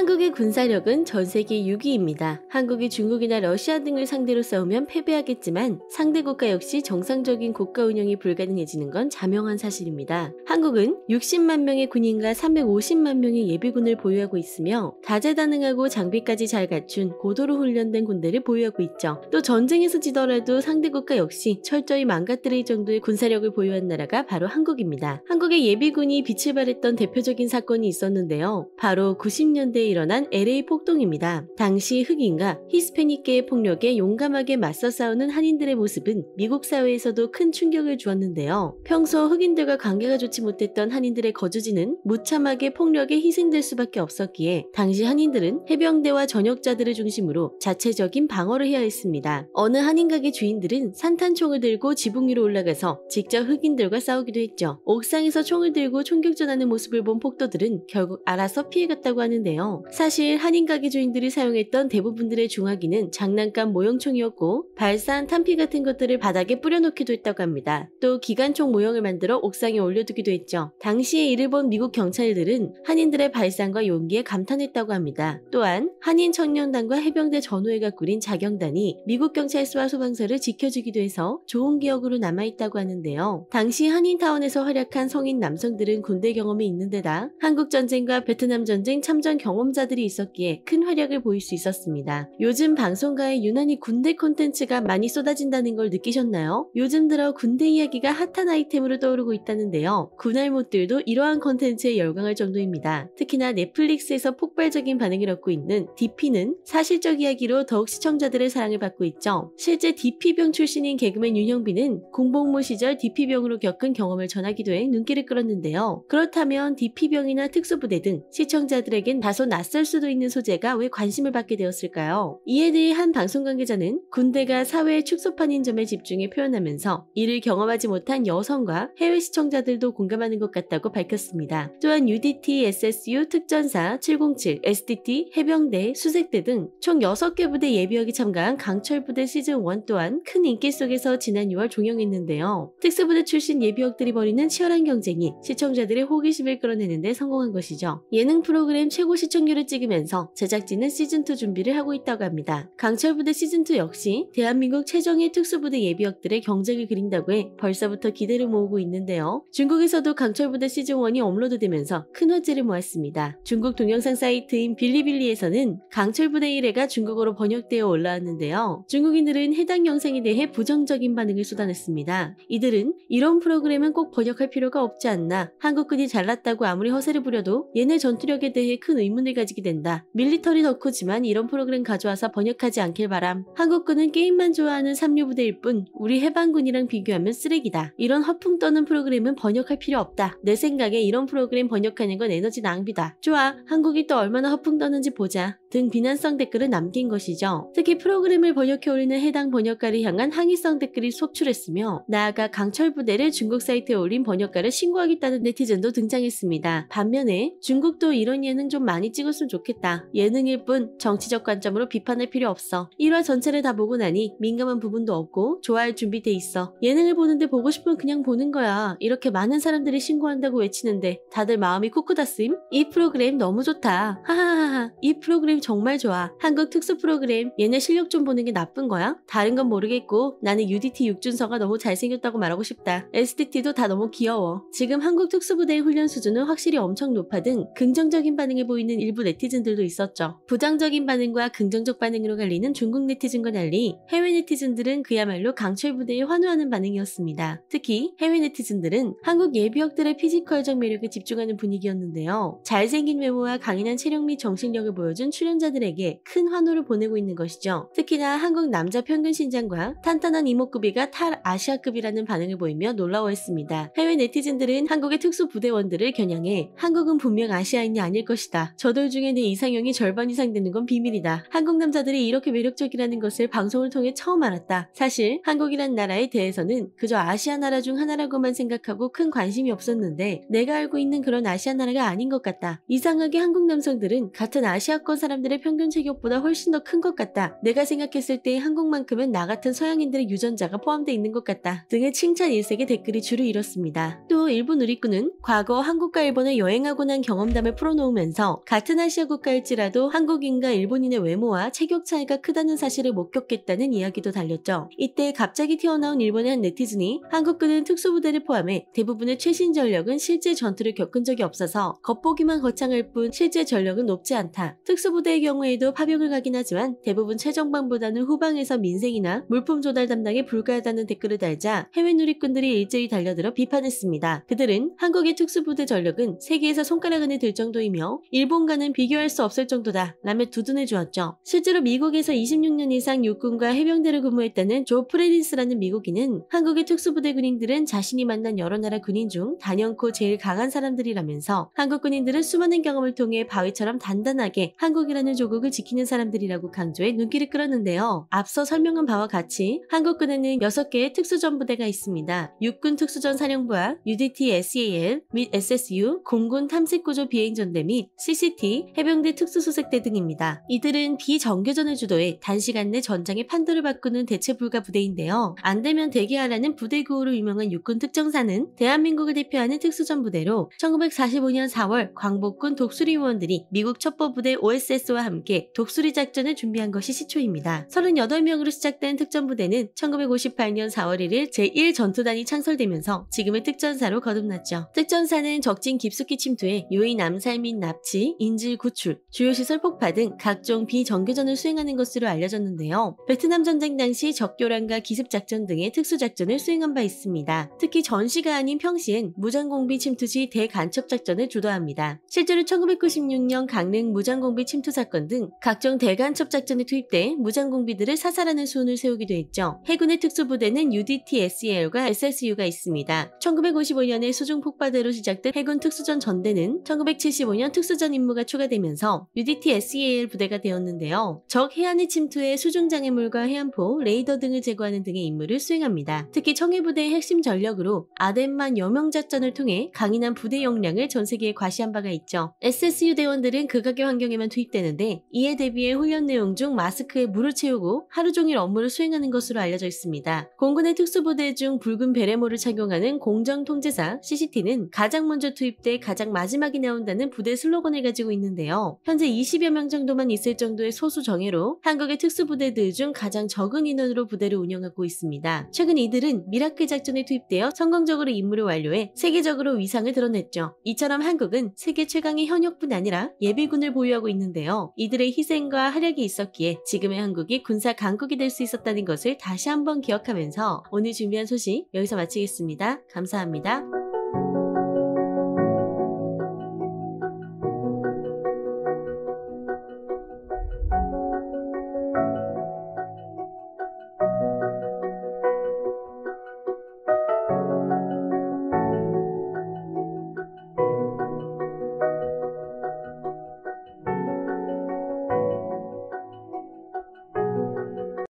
한국의 군사력은 전 세계 6위입니다. 한국이 중국이나 러시아 등을 상대로 싸우면 패배하겠지만 상대 국가 역시 정상적인 국가 운영이 불가능해지는 건 자명한 사실입니다. 한국은 60만 명의 군인과 350만 명의 예비군을 보유하고 있으며 다재다능하고 장비까지 잘 갖춘 고도로 훈련된 군대를 보유하고 있죠. 또 전쟁에서 지더라도 상대 국가 역시 철저히 망가뜨릴 정도의 군사력을 보유한 나라가 바로 한국입니다. 한국의 예비군이 빛을 발했던 대표적인 사건이 있었는데요. 바로 90년대 일어난 LA 폭동입니다. 당시 흑인과 히스패닉계의 폭력에 용감하게 맞서 싸우는 한인들의 모습은 미국 사회에서도 큰 충격을 주었는데요. 평소 흑인들과 관계가 좋지 못했던 한인들의 거주지는 무참하게 폭력에 희생될 수밖에 없었기에 당시 한인들은 해병대와 전역자들을 중심으로 자체적인 방어를 해야 했습니다. 어느 한인 가게 주인들은 산탄총을 들고 지붕 위로 올라가서 직접 흑인들과 싸우기도 했죠. 옥상에서 총을 들고 총격전하는 모습을 본 폭도들은 결국 알아서 피해갔다고 하는데요. 사실 한인 가기 주인들이 사용했던 대부분들의 중화기는 장난감 모형총이었고 발산, 탄피 같은 것들을 바닥에 뿌려놓기도 했다고 합니다. 또 기관총 모형을 만들어 옥상에 올려두기도 했죠. 당시에 이를 본 미국 경찰들은 한인들의 발상과 용기에 감탄했다고 합니다. 또한 한인 청년단과 해병대 전우회가 꾸린 자경단이 미국 경찰서와 소방서를 지켜주기도 해서 좋은 기억으로 남아있다고 하는데요. 당시 한인타운에서 활약한 성인 남성들은 군대 경험이 있는데다 한국 전쟁과 베트남 전쟁 참전 경험 경험자들이 있었기에 큰 활약을 보일 수 있었습니다. 요즘 방송가에 유난히 군대 콘텐츠가 많이 쏟아진다는 걸 느끼셨나요? 요즘 들어 군대 이야기가 핫한 아이템으로 떠오르고 있다는데요. 군알못들도 이러한 콘텐츠에 열광할 정도입니다. 특히나 넷플릭스에서 폭발적인 반응을 얻고 있는 DP는 사실적 이야기로 더욱 시청자들의 사랑을 받고 있죠. 실제 DP병 출신인 개그맨 윤영빈은 공복무 시절 DP병으로 겪은 경험을 전하기도 해 눈길을 끌었는데요. 그렇다면 DP병이나 특수부대 등 시청자들에겐 다소 낯설 수도 있는 소재가 왜 관심을 받게 되었을까요? 이에 대해 한 방송 관계자는 군대가 사회의 축소판인 점에 집중해 표현하면서 이를 경험하지 못한 여성과 해외 시청자들도 공감하는 것 같다고 밝혔습니다. 또한 UDT, SSU, 특전사, 707, SDT, 해병대, 수색대 등 총 6개 부대 예비역이 참가한 강철부대 시즌1 또한 큰 인기 속에서 지난 6월 종영했는데요. 특수부대 출신 예비역들이 벌이는 치열한 경쟁이 시청자들의 호기심을 끌어내는데 성공한 것이죠. 예능 프로그램 최고 시청 시청률을 찍으면서 제작진은 시즌2 준비를 하고 있다고 합니다. 강철부대 시즌2 역시 대한민국 최정예 특수부대 예비역들의 경쟁을 그린다고 해 벌써부터 기대를 모으고 있는데요. 중국에서도 강철부대 시즌1이 업로드되면서 큰 화제를 모았습니다. 중국 동영상 사이트인 빌리빌리에서는 강철부대 1회가 중국어로 번역되어 올라왔는데요. 중국인들은 해당 영상에 대해 부정적인 반응을 쏟아냈습니다. 이들은 이런 프로그램은 꼭 번역할 필요가 없지 않나 한국군이 잘났다고 아무리 허세를 부려도 얘네 전투력에 대해 큰 의문을 관심을 가지게 된다. 밀리터리 덕후지만 이런 프로그램 가져와서 번역하지 않길 바람. 한국군은 게임만 좋아하는 삼류부대일 뿐 우리 해방군이랑 비교하면 쓰레기다. 이런 허풍 떠는 프로그램은 번역할 필요 없다. 내 생각에 이런 프로그램 번역하는 건 에너지 낭비다. 좋아, 한국이 또 얼마나 허풍 떠는지 보자. 등 비난성 댓글을 남긴 것이죠. 특히 프로그램을 번역해 올리는 해당 번역가를 향한 항의성 댓글이 속출했으며 나아가 강철 부대를 중국 사이트에 올린 번역가를 신고하겠다는 네티즌도 등장했습니다. 반면에 중국도 이런 예는 좀 많이 찍었으면 좋겠다. 예능일 뿐 정치적 관점으로 비판할 필요 없어. 1화 전체를 다 보고 나니 민감한 부분도 없고 좋아할 준비돼 있어. 예능을 보는데 보고 싶으면 그냥 보는 거야. 이렇게 많은 사람들이 신고한다고 외치는데 다들 마음이 코코다 쓰임? 이 프로그램 너무 좋다. 하하하하. 이 프로그램 정말 좋아. 한국 특수 프로그램 얘네 실력 좀 보는 게 나쁜 거야? 다른 건 모르겠고 나는 UDT 육준서가 너무 잘생겼다고 말하고 싶다. SDT도 다 너무 귀여워. 지금 한국 특수부대의 훈련 수준은 확실히 엄청 높아 등 긍정적인 반응이 보이는 일 일부 네티즌들도 있었죠. 부정적인 반응과 긍정적 반응으로 갈리는 중국 네티즌과 달리 해외 네티즌들은 그야말로 강철 부대에 환호하는 반응이었습니다. 특히 해외 네티즌들은 한국 예비역들의 피지컬적 매력에 집중하는 분위기였는데요. 잘생긴 외모와 강인한 체력 및 정신력을 보여준 출연자들에게 큰 환호를 보내고 있는 것이죠. 특히나 한국 남자 평균 신장과 탄탄한 이목구비가 탈 아시아급이라는 반응을 보이며 놀라워했습니다. 해외 네티즌들은 한국의 특수 부대원들을 겨냥해 한국은 분명 아시아인이 아닐 것이다. 저도 여덟 중에 내 이상형이 절반 이상 되는 건 비밀이다. 한국 남자들이 이렇게 매력적이라는 것을 방송을 통해 처음 알았다. 사실 한국이란 나라에 대해서는 그저 아시아 나라 중 하나라고만 생각하고 큰 관심이 없었는데 내가 알고 있는 그런 아시아 나라가 아닌 것 같다. 이상하게 한국 남성들은 같은 아시아권 사람들의 평균 체격보다 훨씬 더 큰 것 같다. 내가 생각했을 때 한국만큼은 나 같은 서양인들의 유전자가 포함되어 있는 것 같다. 등의 칭찬 일색의 댓글이 주를 이뤘습니다. 또 일본 누리꾼은 과거 한국과 일본을 여행하고 난 경험담을 풀어놓으면서 같은 아시아 국가일지라도 한국인과 일본인의 외모와 체격 차이가 크다는 사실을 목격했다는 이야기도 달렸죠. 이때 갑자기 튀어나온 일본의 한 네티즌이 한국군은 특수부대를 포함해 대부분의 최신 전력은 실제 전투를 겪은 적이 없어서 겉보기만 거창할 뿐 실제 전력은 높지 않다. 특수부대의 경우에도 파병을 가긴 하지만 대부분 최정방보다는 후방에서 민생이나 물품 조달 담당에 불과하다는 댓글을 달자 해외 누리꾼들이 일제히 달려들어 비판했습니다. 그들은 한국의 특수부대 전력은 세계에서 손가락 안에 들 정도이며 일본과 군과는 비교할 수 없을 정도다 라며 두둔해 주었죠. 실제로 미국에서 26년 이상 육군과 해병대를 근무했다는 조 프레린스라는 미국인은 한국의 특수부대 군인들은 자신이 만난 여러 나라 군인 중 단연코 제일 강한 사람들이라면서 한국 군인들은 수많은 경험을 통해 바위처럼 단단하게 한국이라는 조국을 지키는 사람들이라고 강조해 눈길을 끌었는데요. 앞서 설명한 바와 같이 한국군에는 6개의 특수전부대가 있습니다. 육군 특수전사령부와 UDT SAL 및 SSU 공군 탐색구조 비행전대 및 CCT 해병대 특수수색대 등입니다. 이들은 비정규전을 주도해 단시간 내 전장의 판도를 바꾸는 대체불가 부대인데요. 안되면 대기하라는 부대 구호로 유명한 육군 특정사는 대한민국을 대표하는 특수전 부대로 1945년 4월 광복군 독수리 요원들이 미국 첩보부대 OSS와 함께 독수리 작전을 준비한 것이 시초입니다. 38명으로 시작된 특전부대는 1958년 4월 1일 제1전투단이 창설되면서 지금의 특전사로 거듭났죠. 특전사는 적진 깊숙이 침투해 유해 남살및 납치, 인 인질 구출, 주요 시설 폭파 등 각종 비정규전을 수행하는 것으로 알려졌는데요. 베트남 전쟁 당시 적교란과 기습작전 등의 특수작전을 수행한 바 있습니다. 특히 전시가 아닌 평시엔 무장공비 침투 시 대간첩작전을 주도합니다. 실제로 1996년 강릉 무장공비 침투 사건 등 각종 대간첩작전에 투입돼 무장공비들을 사살하는 수훈을 세우기도 했죠. 해군의 특수부대는 UDT-SEL과 SSU가 있습니다. 1955년에 수중 폭파대로 시작된 해군 특수전 전대는 1975년 특수전 임무가 항로가 추가되면서 UDT SEL a 부대가 되었는데요. 적 해안의 침투에 수중장애물과 해안포, 레이더 등을 제거하는 등의 임무를 수행합니다. 특히 청해부대의 핵심 전력으로 아덴만 여명작전을 통해 강인한 부대 역량을 전 세계에 과시한 바가 있죠. SSU 대원들은 극악의 그 환경에만 투입되는데 이에 대비해 훈련 내용 중 마스크에 물을 채우고 하루 종일 업무를 수행하는 것으로 알려져 있습니다. 공군의 특수부대 중 붉은 베레모를 착용하는 공정통제사 CCT는 가장 먼저 투입돼 가장 마지막이 나온다는 부대 슬로건을 가지고 있는데요. 현재 20여 명 정도만 있을 정도의 소수 정예로 한국의 특수부대들 중 가장 적은 인원으로 부대를 운영하고 있습니다. 최근 이들은 미라클 작전에 투입되어 성공적으로 임무를 완료해 세계적으로 위상을 드러냈죠. 이처럼 한국은 세계 최강의 현역뿐 아니라 예비군을 보유하고 있는데요. 이들의 희생과 활약이 있었기에 지금의 한국이 군사 강국이 될 수 있었다는 것을 다시 한번 기억하면서 오늘 준비한 소식 여기서 마치겠습니다. 감사합니다.